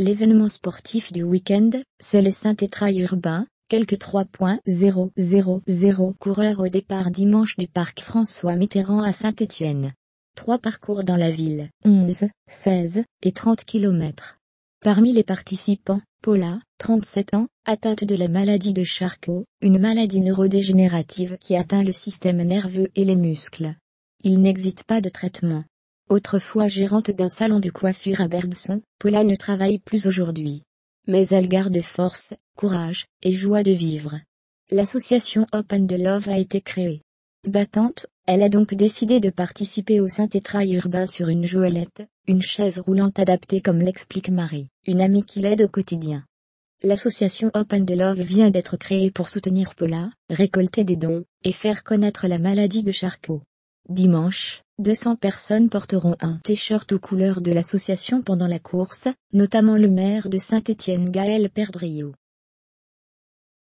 L'événement sportif du week-end, c'est le Saint-Étrail urbain, quelques 3.000 coureurs au départ dimanche du parc François Mitterrand à Saint-Étienne. Trois parcours dans la ville, 11, 16 et 30 km. Parmi les participants, Paula, 37 ans, atteinte de la maladie de Charcot, une maladie neurodégénérative qui atteint le système nerveux et les muscles. Il n'existe pas de traitement. Autrefois gérante d'un salon de coiffure à berbeson, Paula ne travaille plus aujourd'hui. Mais elle garde force, courage, et joie de vivre. L'association Open the Love a été créée. Battante, elle a donc décidé de participer au Saint-Étrail urbain sur une joëlette, une chaise roulante adaptée comme l'explique Marie, une amie qui l'aide au quotidien. L'association Open the Love vient d'être créée pour soutenir Paula, récolter des dons, et faire connaître la maladie de Charcot. Dimanche, 200 personnes porteront un t-shirt aux couleurs de l'association pendant la course, notamment le maire de Saint-Étienne Gaël Perdriau.